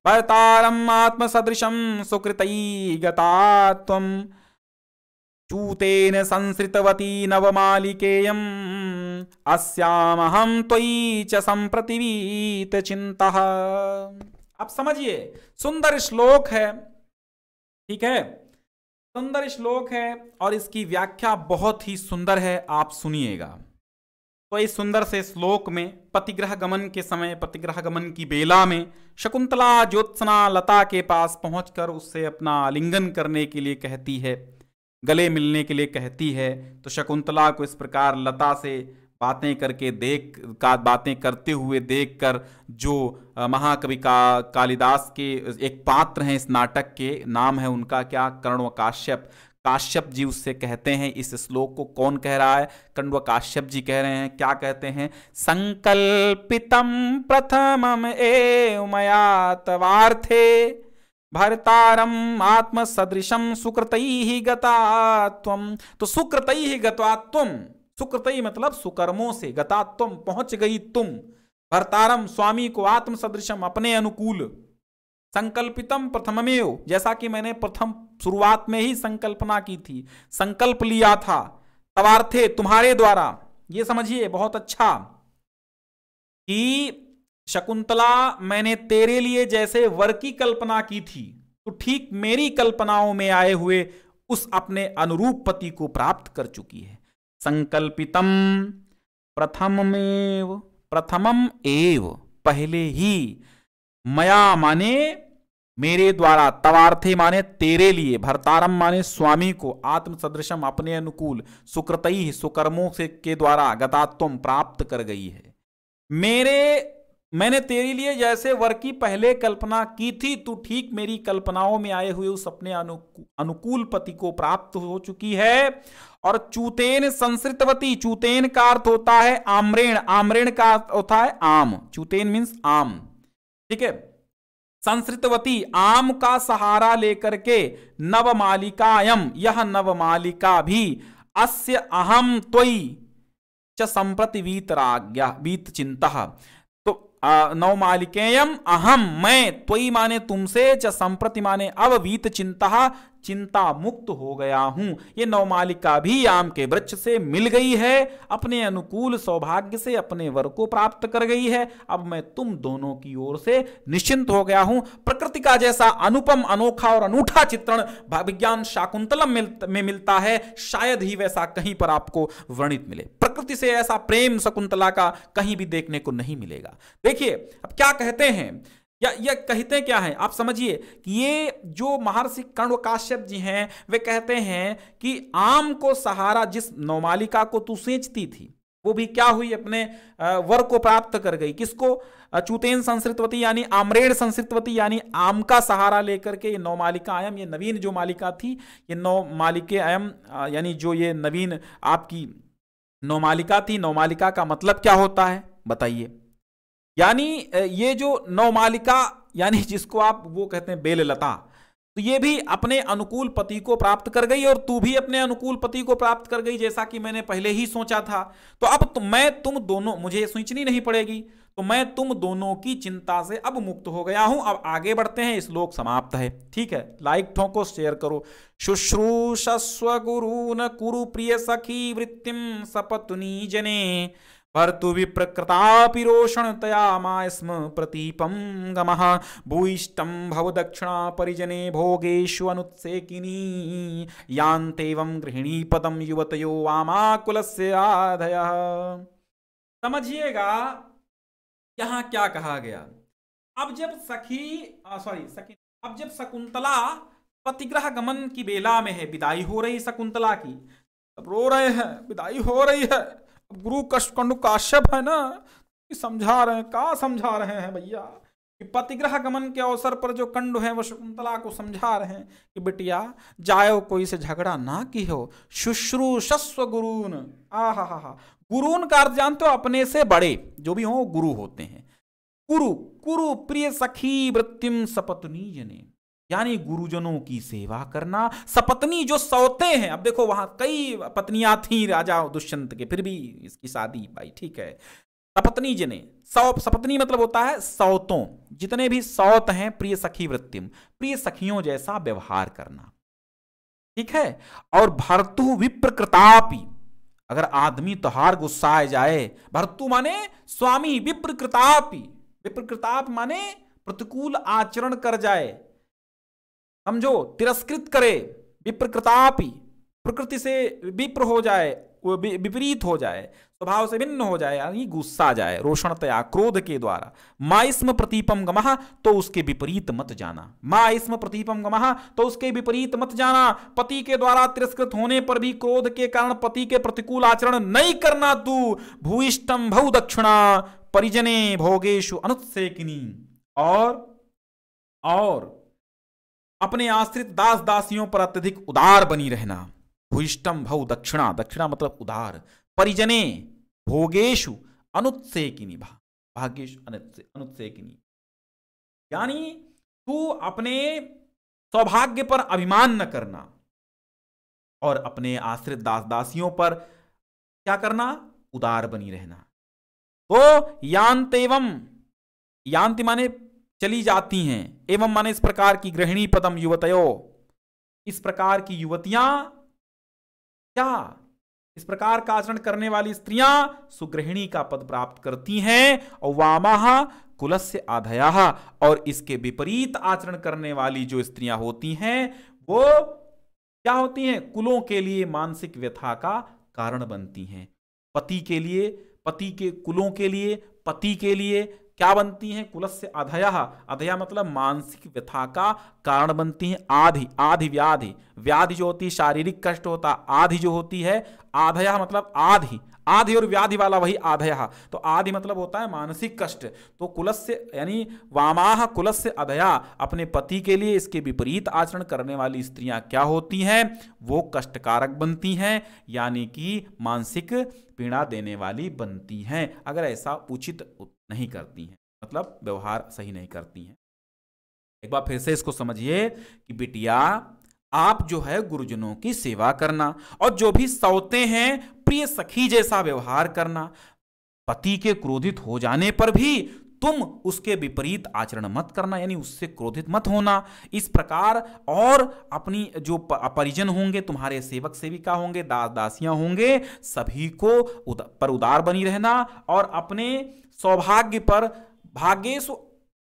भर्तारम् आत्मसदृशं सुकृतै गता त्वं चूतेन संसृतवती नवमालिकेयम् अस्यामहं त्वयि च सम्प्रतिवीतचिन्तः आप समझिए सुंदर श्लोक है ठीक है सुंदर श्लोक है और इसकी व्याख्या बहुत ही सुंदर है आप सुनिएगा तो इस सुंदर से श्लोक में पतिग्रह गमन के समय पतिग्रह गमन की बेला में शकुंतला ज्योत्सना लता के पास पहुंचकर उससे अपना आलिंगन करने के लिए कहती है गले मिलने के लिए कहती है तो शकुंतला को इस प्रकार लता से बातें करके देख का बातें करते हुए देखकर जो महाकवि का कालिदास के एक पात्र हैं इस नाटक के नाम है उनका क्या कर्ण काश्यप काश्यप जी उससे कहते हैं इस श्लोक को कौन कह रहा है कंड काश्यप जी कह रहे हैं क्या कहते हैं संकल्पितम प्रथम ए भरतारम आत्म सदृशम सुकृत ही गतात्वम तो सुकृत ही गतात्वम सुकृत मतलब सुकर्मों से गतात्वम पहुंच गई तुम भरतारम स्वामी को आत्म सदृशम अपने अनुकूल संकल्पितम प्रथममेव जैसा कि मैंने प्रथम शुरुआत में ही संकल्पना की थी संकल्प लिया था तवार्थे तुम्हारे द्वारा ये समझिए बहुत अच्छा कि शकुंतला मैंने तेरे लिए जैसे वर की कल्पना की थी तो ठीक मेरी कल्पनाओं में आए हुए उस अपने अनुरूप पति को प्राप्त कर चुकी है संकल्पितम प्रथममेव प्रथमम एव पहले ही मया माने मेरे द्वारा तवार्थे माने तेरे लिए भरतारम माने स्वामी को आत्म सदृशम अपने अनुकूल सुकृत सुकर्मों से के द्वारा गतात्वम प्राप्त कर गई है मेरे मैंने तेरे लिए जैसे वर की पहले कल्पना की थी तू ठीक मेरी कल्पनाओं में आए हुए उस अपने अनु अनुकूल पति को प्राप्त हो चुकी है और चूतेन संस्कृतवती चूतेन का अर्थ होता है आम्रेण आम्रेण का अर्थ होता है आम चूतेन मीन्स आम ठीक है संस्कृतवती आम का सहारा लेकर के नव मालिकायम यह नव मालिका भी अस्य अहम त्वी च संप्रति वीतराग्य वीत चिंता तो मालिकेयम अहम मैं त्वी माने तुमसे च संप्रति माने वीत चिंता चिंता मुक्त हो गया हूं ये नवमालिका भी आम के वृक्ष से मिल गई है अपने अनुकूल सौभाग्य से अपने वर को प्राप्त कर गई है अब मैं तुम दोनों की ओर से निश्चिंत हो गया हूं प्रकृति का जैसा अनुपम अनोखा और अनूठा चित्रण विज्ञान शाकुंतलम में मिलता है शायद ही वैसा कहीं पर आपको वर्णित मिले प्रकृति से ऐसा प्रेम शकुंतला का कहीं भी देखने को नहीं मिलेगा देखिए अब क्या कहते हैं या ये कहते क्या हैं आप समझिए कि ये जो महर्षि कर्ण काश्यप जी हैं वे कहते हैं कि आम को सहारा जिस नौमालिका को तू सेंचती थी वो भी क्या हुई अपने वर को प्राप्त कर गई किसको चूतेन संस्कृतवती यानी आमरेड संस्कृतवती यानी आम का सहारा लेकर के ये नौ मालिका आयम ये नवीन जो मालिका थी ये नौ मालिके आयम यानी जो ये नवीन आपकी नौमालिका थी नौमालिका का मतलब क्या होता है बताइए यानी ये जो नवमालिका यानी जिसको आप वो कहते हैं बेललता तो ये भी अपने अनुकूल पति को प्राप्त कर गई और तू भी अपने अनुकूल पति को प्राप्त कर गई जैसा कि मैंने पहले ही सोचा था तो अब तो मैं तुम दोनों मुझे सोचनी नहीं पड़ेगी तो मैं तुम दोनों की चिंता से अब मुक्त हो गया हूं अब आगे बढ़ते हैं श्लोक समाप्त है ठीक है लाइक ठोंको शेयर करो शुश्रूषस्व गुरु न कुरु प्रिय सखी वृत्तिम सपतुनी जने भर्तु विप्रकृतापि रोषणतयामा स्म प्रतीपं गमः भूयिष्ठं दक्षिणा परिजने भोगेषु अनुत्सेकिनी यान्तेवं गृहिणीपदं युवतयो वामाकुलस्य आधयः समझिएगा यहां क्या कहा गया अब जब सखी सॉरी सखी अब जब शकुंतला पतिग्रह गमन की बेला में है विदाई हो रही शकुंतला की रो रहे हैं विदाई हो रही है गुरु कष्ट काश्यप है ना तो समझा रहे हैं का समझा रहे हैं भैया कि पतिग्रह गमन के अवसर पर जो कंड है वह शकुंतला को समझा रहे हैं कि बिटिया जायो कोई से झगड़ा ना की हो शुश्रूषस्व गुरुन आह हा हा हा का अर्थ जानते हो अपने से बड़े जो भी हो गुरु होते हैं कुरु कुरु प्रिय सखी वृत्तिम सपत्नी जने यानी गुरुजनों की सेवा करना सपत्नी जो सौते हैं अब देखो वहां कई पत्नियां थी राजा दुष्यंत के फिर भी इसकी शादी भाई ठीक है सपत्नी जिने सौ सपत्नी मतलब होता है सौतों जितने भी सौत हैं प्रिय सखी वृत्तिम प्रिय सखियों जैसा व्यवहार करना ठीक है और भरतु विप्रकृतापी अगर आदमी गुस्सा गुस्साए जाए भरतु माने स्वामी विप्रकृतापी विप्रकृताप माने प्रतिकूल आचरण कर जाए जो तिरस्कृत करे विप्रकृता प्रकृति से विप्र हो जाए विपरीत हो जाए स्वभाव से भिन्न हो जाए यानी गुस्सा जाए रोषणतया क्रोध के द्वारा माइस्म प्रतीपम गमह तो उसके विपरीत मत जाना माइस्म प्रतीपम गमह तो उसके विपरीत मत जाना पति के द्वारा तिरस्कृत होने पर भी क्रोध के कारण पति के प्रतिकूल आचरण नहीं करना तू भूष्टम भव दक्षिणा परिजने भोगेशु अनुत्सेकिनी और और अपने आश्रित दास दासियों पर अत्यधिक उदार बनी रहना भूष्टम भव दक्षिणा दक्षिणा मतलब उदार परिजने भोगेशु अनुत्सेकिनी भा भाग्येश अनुत्सेकिनी यानी तू अपने सौभाग्य पर अभिमान न करना और अपने आश्रित दास दासियों पर क्या करना उदार बनी रहना तो यांत एवं यांति माने चली जाती हैं एवं माने इस प्रकार की गृहिणी पदम युवतयो इस प्रकार की युवतियां क्या इस प्रकार का आचरण करने वाली स्त्रियां सुगृहिणी का पद प्राप्त करती हैं और वामाह कुलस्य आधया और इसके विपरीत आचरण करने वाली जो स्त्रियां होती हैं वो क्या होती हैं कुलों के लिए मानसिक व्यथा का कारण बनती हैं पति के लिए पति के कुलों के लिए पति के लिए क्या बनती हैं कुलस्य अधया अधया मतलब मानसिक व्यथा का कारण बनती हैं आधि आधि व्याधि व्याधि जो होती है शारीरिक कष्ट होता आधि जो होती है आधया मतलब आधि आधि और व्याधि वाला वही आधया तो आधि मतलब होता है मानसिक कष्ट तो कुलस्य यानी वामाह कुलस्य अधया अपने पति के लिए इसके विपरीत आचरण करने वाली स्त्रियां क्या होती हैं वो कष्टकारक बनती हैं यानी कि मानसिक पीड़ा देने वाली बनती हैं अगर ऐसा उचित नहीं करती हैं मतलब व्यवहार सही नहीं करती हैं एक बार फिर से इसको समझिए कि बिटिया आप जो है गुरुजनों की सेवा करना और जो भी सौते हैं प्रिय सखी जैसा व्यवहार करना पति के क्रोधित हो जाने पर भी तुम उसके विपरीत आचरण मत करना यानी उससे क्रोधित मत होना इस प्रकार और अपनी जो परिजन होंगे तुम्हारे सेवक सेविका होंगे दास दासियां होंगे सभी को उद, पर उदार बनी रहना और अपने सौभाग्य पर भाग्येश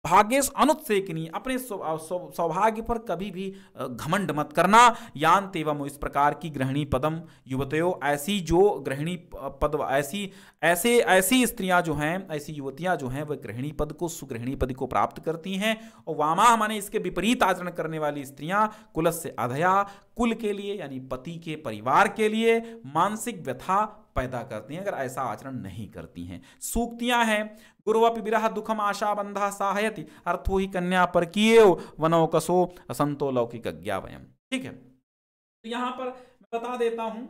भाग्येश अनुत्सेकनी अपने सौभाग्य पर कभी भी घमंड मत करना यान तेवम इस प्रकार की ग्रहणी पदम युवतयो ऐसी जो ग्रहणी पद ऐसी ऐसे ऐसी स्त्रियां जो हैं ऐसी युवतियां जो हैं वह ग्रहणी पद को सुग्रहणी पद को प्राप्त करती हैं और वामा माने इसके विपरीत आचरण करने वाली स्त्रियां कुलस से अधया कुल के लिए यानी पति के परिवार के लिए मानसिक व्यथा पैदा करती हैं अगर ऐसा आचरण नहीं करती हैं सूक्तियां हैं गुरुवपि विरह दुखम आशा बंधा सहायति अर्थो ही कन्या पर किए वनौकसो असंतो लौकिक अज्ञा वयम ठीक है तो यहाँ पर बता देता हूँ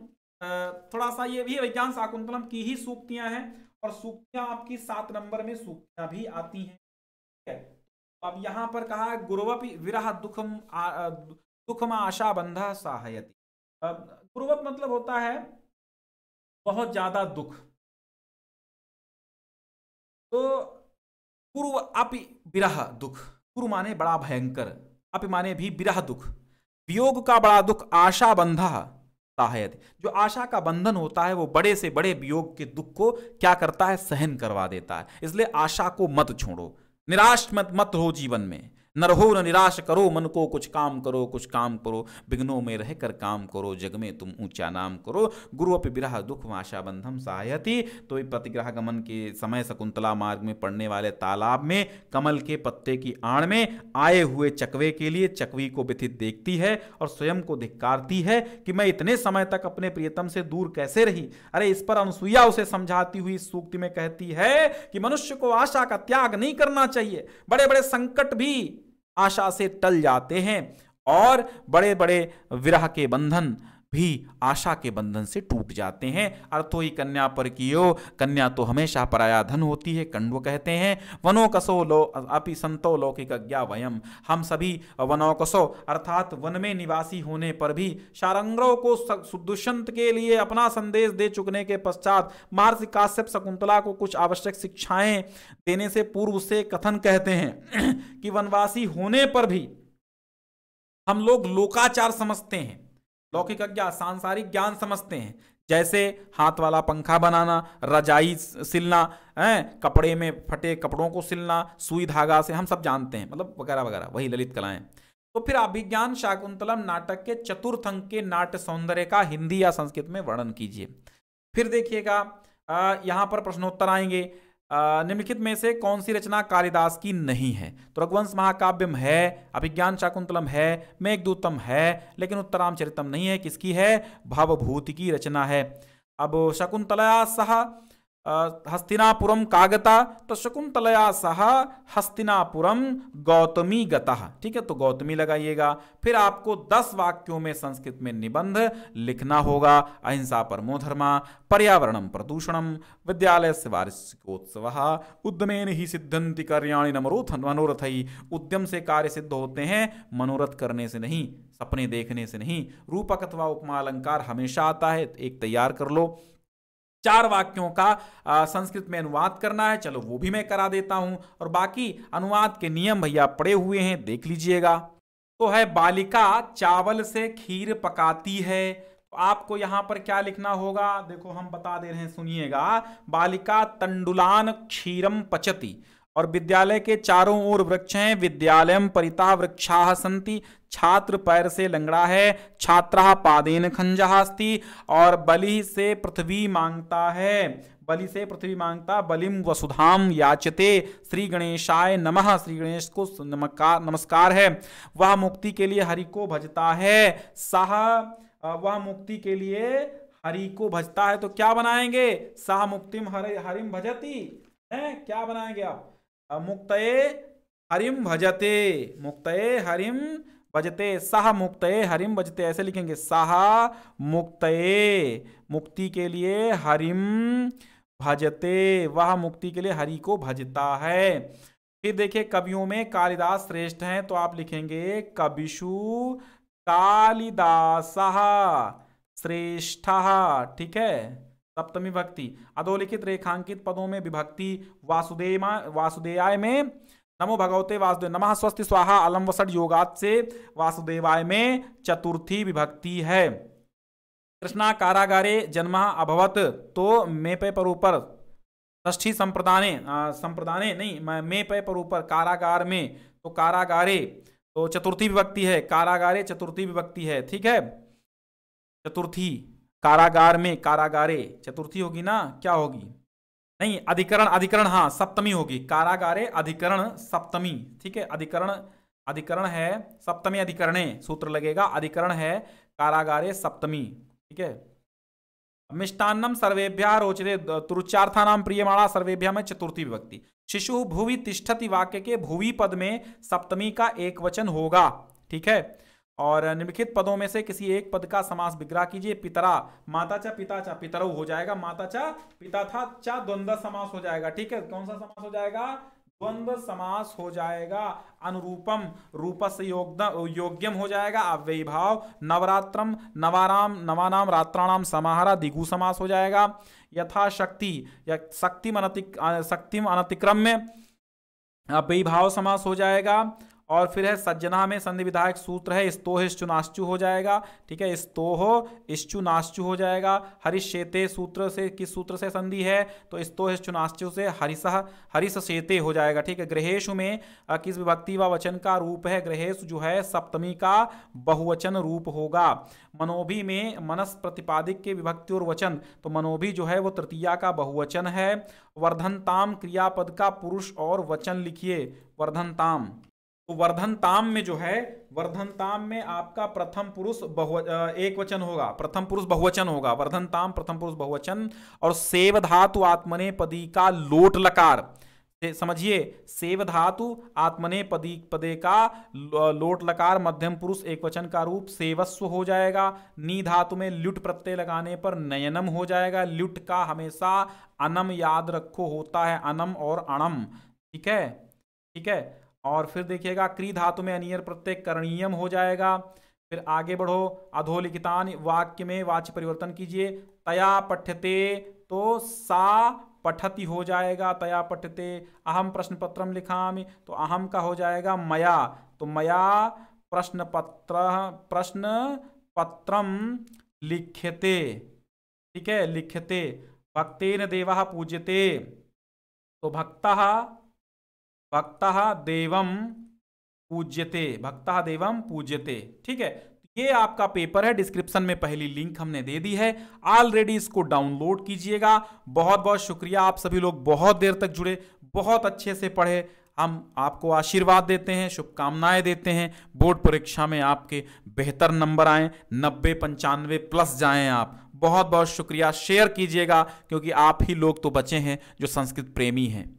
थोड़ा सा ये भी विज्ञान शाकुंतलम की ही सूक्तियां हैं और सूक्तियां आपकी सात नंबर में सूक्तियां भी आती हैं ठीक है तो अब यहाँ पर कहा गुरुवपि विरह दुखम दुखम आशा बंधा सहायती गुरुवप मतलब होता है बहुत ज्यादा दुख तो पूर्व अपि विरह दुख पूर्व माने बड़ा भयंकर अप माने भी विरह दुख वियोग का बड़ा दुख आशा बंधा ताहयत जो आशा का बंधन होता है वो बड़े से बड़े वियोग के दुख को क्या करता है सहन करवा देता है इसलिए आशा को मत छोड़ो निराश मत मत हो जीवन में नरहो न निराश करो मन को कुछ काम करो कुछ काम करो विघ्नों में रह कर काम करो जग में तुम ऊंचा नाम करो गुरु अपि विरह दुख आशा बंधम सहायती तो प्रतिग्रह गमन के समय शकुंतला मार्ग में पड़ने वाले तालाब में कमल के पत्ते की आड़ में आए हुए चकवे के लिए चकवी को व्यथित देखती है और स्वयं को धिक्कारती है कि मैं इतने समय तक अपने प्रियतम से दूर कैसे रही अरे इस पर अनुसुईया उसे समझाती हुई सूक्ति में कहती है कि मनुष्य को आशा का त्याग नहीं करना चाहिए बड़े बड़े संकट भी आशा से टल जाते हैं और बड़े बड़े विरह के बंधन भी आशा के बंधन से टूट जाते हैं अर्थो ही कन्या पर कियो कन्या तो हमेशा पराया धन होती है कंडव कहते हैं वनोकसो लो अपि संतो लौकिक अज्ञा वयम हम सभी वनोकसो अर्थात वन में निवासी होने पर भी शारंग्रो को दुष्यंत के लिए अपना संदेश दे चुकने के पश्चात मार्स काश्यप शकुंतला को कुछ आवश्यक शिक्षाएं देने से पूर्व से कथन कहते हैं कि वनवासी होने पर भी हम लोग लोकाचार समझते हैं लौकिक अज्ञा सांसारिक ज्ञान समझते हैं जैसे हाथ वाला पंखा बनाना रजाई सिलना है कपड़े में फटे कपड़ों को सिलना सुई धागा से हम सब जानते हैं मतलब वगैरह वगैरह वही ललित कलाएं तो फिर अभिज्ञान शाकुंतलम नाटक के चतुर्थ अंक के नाट्य सौंदर्य का हिंदी या संस्कृत में वर्णन कीजिए फिर देखिएगा यहाँ पर प्रश्नोत्तर आएंगे निम्नलिखित में से कौन सी रचना कालिदास की नहीं है तो रघुवंश महाकाव्यम है अभिज्ञान शाकुंतलम है मेघदूतम है लेकिन उत्तराम चरितम नहीं है किसकी है भावभूति की रचना है अब शकुंतला सह हस्तिनापुरम कागता तो शकुंतलया सह हस्तिनापुर गौतमी गता ठीक है तो गौतमी लगाइएगा फिर आपको दस वाक्यों में संस्कृत में निबंध लिखना होगा अहिंसा परमो धर्मा पर्यावरणम प्रदूषणम विद्यालय से वार्षिकोत्सव उद्यमेन ही सिद्धंति कार्याणी नमरोथ मनोरथ ही उद्यम से कार्य सिद्ध होते हैं मनोरथ करने से नहीं सपने देखने से नहीं रूपक अथवा उपमा अलंकार हमेशा आता है एक तैयार कर लो चार वाक्यों का संस्कृत में अनुवाद करना है चलो वो भी मैं करा देता हूं और बाकी अनुवाद के नियम भैया पड़े हुए हैं देख लीजिएगा तो है बालिका चावल से खीर पकाती है तो आपको यहां पर क्या लिखना होगा देखो हम बता दे रहे हैं सुनिएगा बालिका तंडुलान क्षीरम पचती और विद्यालय के चारों ओर वृक्ष हैं विद्यालय परिता वृक्षा संति छात्र पैर से लंगड़ा है छात्रा पादेन खंजा अस्ति और बलि से पृथ्वी मांगता है बलि से पृथ्वी मांगता बलिम वसुधाम याचते श्री गणेशाय नमः श्री गणेश को नमस्कार है वह मुक्ति के लिए हरि को भजता है सह वह मुक्ति के लिए हरि को भजता है तो क्या बनाएंगे सह मुक्तिम हरि हरिम भजती है क्या बनाएंगे आप मुक्त हरिम भजते मुक्त हरिम भजते सह मुक्त हरिम भजते ऐसे लिखेंगे सह मुक्त मुक्ति के लिए हरिम भजते वह मुक्ति के लिए हरि को भजता है फिर देखिए कवियों में कालिदास श्रेष्ठ हैं तो आप लिखेंगे कविशु कालिदास श्रेष्ठ ठीक है सप्तमी भक्ति अधोलिखित रेखांकित पदों में विभक्ति वासुदेवा वासुदेयाय में नमो भगवते वासुदेव नमः स्वस्ति स्वाहा अलम वसठ योगात से वासुदेवाय में चतुर्थी विभक्ति है कृष्णा कारागारे जन्म अभवत तो मेपे पर ऊपर ष्ठी संप्रदाने संप्रदाने नहीं मे पे पर ऊपर कारागार में तो कारागारे तो चतुर्थी विभक्ति है कारागारे चतुर्थी विभक्ति है ठीक है चतुर्थी कारागार में कारागारे चतुर्थी होगी ना क्या होगी नहीं अधिकरण अधिकरण हाँ सप्तमी होगी कारागारे अधिकरण सप्तमी ठीक है अधिकरण अधिकरण है सप्तमी अधिकरणे सूत्र लगेगा अधिकरण है कारागारे सप्तमी ठीक है मिष्टान्नम सर्वेभ्या रोचते तुरुचार्था नाम प्रियमाणा सर्वेभ्या में चतुर्थी विभक्ति शिशु भूवि तिष्ठति वाक्य के भूवि पद में सप्तमी का एक वचन होगा ठीक है और निम्नलिखित पदों में से किसी एक पद का समास विग्रह कीजिए पितरा माता चा पिता चा पितरऊ हो जाएगा माता चा पिता था चा द्वंद्व समास हो जाएगा ठीक है कौन सा समास हो जाएगा द्वंद समास हो जाएगा अनुरूपम रूपस योग्यम हो जाएगा अव्ययी भाव नवरात्रम नवाराम नवानाम रात्राणाम समाहरा दिगु समास हो जाएगा यथाशक्ति या शक्ति अनतिक शक्तिम अनतिक्रम्य अव्ययी भाव समास हो जाएगा और फिर है सज्जना में संधि विधायक सूत्र है स्तोह इश्चुनाश्चु हो जाएगा ठीक है स्तोह इश्चुनाश्चु हो जाएगा हरिशेते सूत्र से किस सूत्र से संधि है तो स्तोह इश्चुनाश्चु से हरिसह हरिस शेते हो जाएगा ठीक है ग्रहेशु में किस विभक्ति व वचन का रूप है ग्रहेश जो है सप्तमी का बहुवचन रूप होगा मनोभी में मनस प्रतिपादिक के विभक्ति और वचन तो मनोभी जो है वो तृतीया का बहुवचन है वर्धनताम क्रियापद का पुरुष और वचन लिखिए वर्धनताम तो वर्धनताम में जो है वर्धनताम में आपका प्रथम पुरुष बहु एक वचन होगा प्रथम पुरुष बहुवचन होगा वर्धनताम प्रथम पुरुष बहुवचन और सेव धातु आत्मने पदी का लोट लकार समझिए सेव धातु आत्मने पदी पदे का लोट लकार मध्यम पुरुष एक वचन का रूप सेवस्व हो जाएगा नी धातु में ल्युट प्रत्यय लगाने पर नयनम हो जाएगा ल्युट का हमेशा अनम याद रखो होता है अनम और अणम ठीक है ठीक है और फिर देखिएगा क्री धातु में अनियर प्रत्यय करणीयम हो जाएगा फिर आगे बढ़ो अधोलिखितान वाक्य में वाच्य परिवर्तन कीजिए तया पठ्यते तो सा पठती हो जाएगा तया पठते अहम प्रश्न पत्र लिखामी तो अहम का हो जाएगा मया तो मया प्रश्न पत्र प्रश्न पत्र लिख्यते ठीक है लिख्यते भक्तेन देवा पूज्यते तो भक्ता भक्त देवम पूज्यते भक्त देवम पूज्यते ठीक है तो ये आपका पेपर है डिस्क्रिप्शन में पहली लिंक हमने दे दी है ऑलरेडी इसको डाउनलोड कीजिएगा बहुत बहुत शुक्रिया आप सभी लोग बहुत देर तक जुड़े बहुत अच्छे से पढ़े हम आपको आशीर्वाद देते हैं शुभकामनाएं देते हैं बोर्ड परीक्षा में आपके बेहतर नंबर आए नब्बे पंचानवे प्लस जाएं आप बहुत बहुत शुक्रिया शेयर कीजिएगा क्योंकि आप ही लोग तो बचे हैं जो संस्कृत प्रेमी हैं